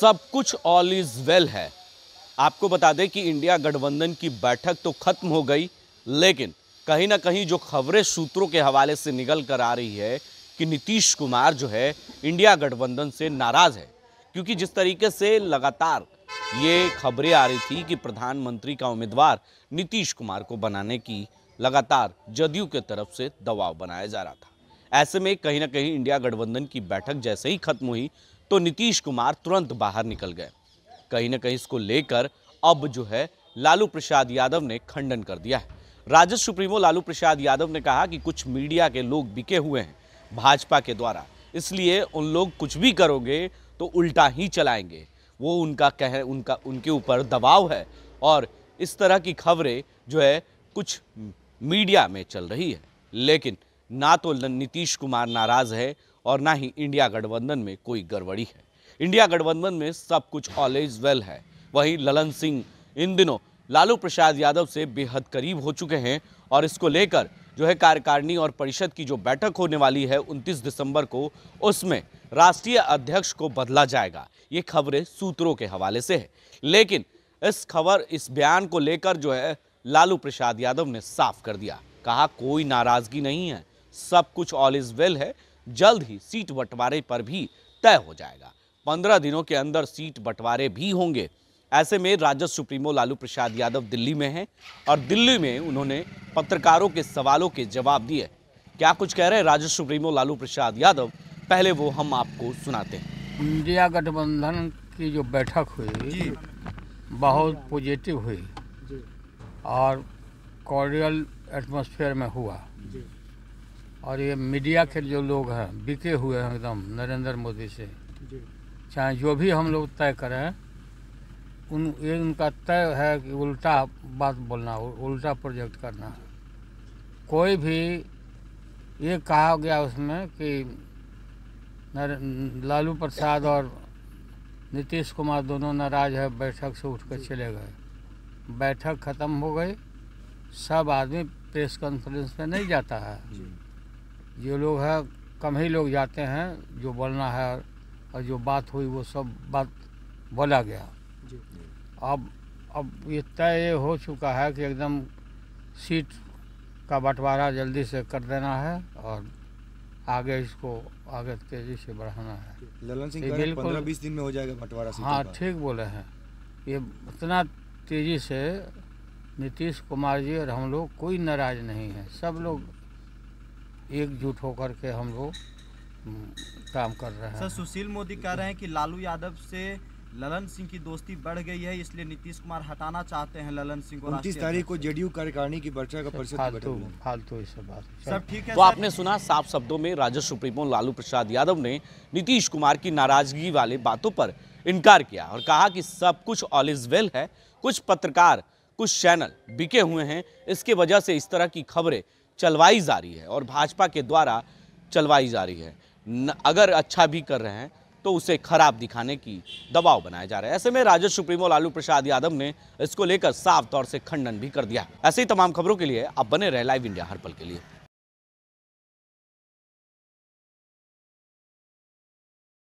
सब कुछ all is well है आपको बता दें कि इंडिया गठबंधन की बैठक तो खत्म हो गई लेकिन कहीं ना कहीं जो खबरें सूत्रों के हवाले से निकल कर आ रही है कि नीतीश कुमार जो है इंडिया गठबंधन से नाराज़ है क्योंकि जिस तरीके से लगातार ये खबरें आ रही थी कि प्रधानमंत्री का उम्मीदवार नीतीश कुमार को बनाने की लगातार जदयू के तरफ से दबाव बनाया जा रहा था ऐसे में कहीं ना कहीं इंडिया गठबंधन की बैठक जैसे ही खत्म हुई तो नीतीश कुमार तुरंत बाहर निकल गए कहीं ना कहीं इसको लेकर अब जो है लालू प्रसाद यादव ने खंडन कर दिया है राजद सुप्रीमो लालू प्रसाद यादव ने कहा कि कुछ मीडिया के लोग बिके हुए हैं भाजपा के द्वारा इसलिए उन लोग कुछ भी करोगे तो उल्टा ही चलाएंगे वो उनका कह उनका उनके ऊपर दबाव है और इस तरह की खबरें जो है कुछ मीडिया में चल रही है लेकिन ना तो नीतीश कुमार नाराज़ है और ना ही इंडिया गठबंधन में कोई गड़बड़ी है इंडिया गठबंधन में सब कुछ ऑल इज वेल है वहीं ललन सिंह इन दिनों लालू प्रसाद यादव से बेहद करीब हो चुके हैं और इसको लेकर जो है कार्यकारिणी और परिषद की जो बैठक होने वाली है 29 दिसंबर को उसमें राष्ट्रीय अध्यक्ष को बदला जाएगा ये खबरें सूत्रों के हवाले से है लेकिन इस खबर इस बयान को लेकर जो है लालू प्रसाद यादव ने साफ कर दिया कहा कोई नाराज़गी नहीं है सब कुछ ऑल इज़ वेल है जल्द ही सीट बंटवारे पर भी तय हो जाएगा पंद्रह दिनों के अंदर सीट बंटवारे भी होंगे ऐसे में राजद सुप्रीमो लालू प्रसाद यादव दिल्ली में हैं और दिल्ली में उन्होंने पत्रकारों के सवालों के जवाब दिए क्या कुछ कह रहे हैं राजद सुप्रीमो लालू प्रसाद यादव पहले वो हम आपको सुनाते हैं इंडिया गठबंधन की जो बैठक हुई बहुत पॉजिटिव हुई और कॉर्डियल एटमोसफेयर में हुआ और ये मीडिया के जो लोग हैं बिके हुए हैं एकदम नरेंद्र मोदी से चाहे जो भी हम लोग तय करें उन ये उनका तय है कि उल्टा बात बोलना उल्टा प्रोजेक्ट करना कोई भी ये कहा गया उसमें कि लालू प्रसाद और नीतीश कुमार दोनों नाराज है बैठक से उठ कर चले गए बैठक ख़त्म हो गई सब आदमी प्रेस कॉन्फ्रेंस में नहीं जाता है ये लोग है कम ही लोग जाते हैं जो बोलना है और जो बात हुई वो सब बात बोला गया अब अब ये तय ये हो चुका है कि एकदम सीट का बंटवारा जल्दी से कर देना है और आगे इसको आगे तेजी से बढ़ाना है ललन सिंह बिल्कुल बीस दिन में हो जाएगा बंटवारा हाँ ठीक बोले हैं ये इतना तेजी से नीतीश कुमार जी और हम लोग कोई नाराज नहीं है सब लोग एकजुट होकर के हम लोग हम्म, काम कर रहे हैं सर सुशील मोदी कह रहे हैं कि लालू यादव से ललन सिंह की दोस्ती बढ़ गई है इसलिए नीतीश कुमार हटाना चाहते हैं ललन सिंह को उनतीस तारीख को जेडीयू कार्यकारिणी की वर्षा का परिषद फालतू इस बात सब ठीक है तो आपने सुना साफ शब्दों में राजस्व सुप्रीमो लालू प्रसाद यादव ने नीतीश कुमार की नाराजगी वाले बातों पर इनकार किया और कहा कि सब कुछ ऑल इज वेल है कुछ पत्रकार कुछ चैनल बिके हुए हैं इसके वजह से इस तरह की खबरें चलवाई जा रही है और भाजपा के द्वारा चलवाई जा रही है न, अगर अच्छा भी कर रहे हैं तो उसे खराब दिखाने की दबाव बनाया जा रहा है ऐसे में राजद सुप्रीमो लालू प्रसाद यादव ने इसको लेकर साफ तौर से खंडन भी कर दिया ऐसे ही तमाम खबरों के लिए आप बने रहे लाइव इंडिया हर पल के लिए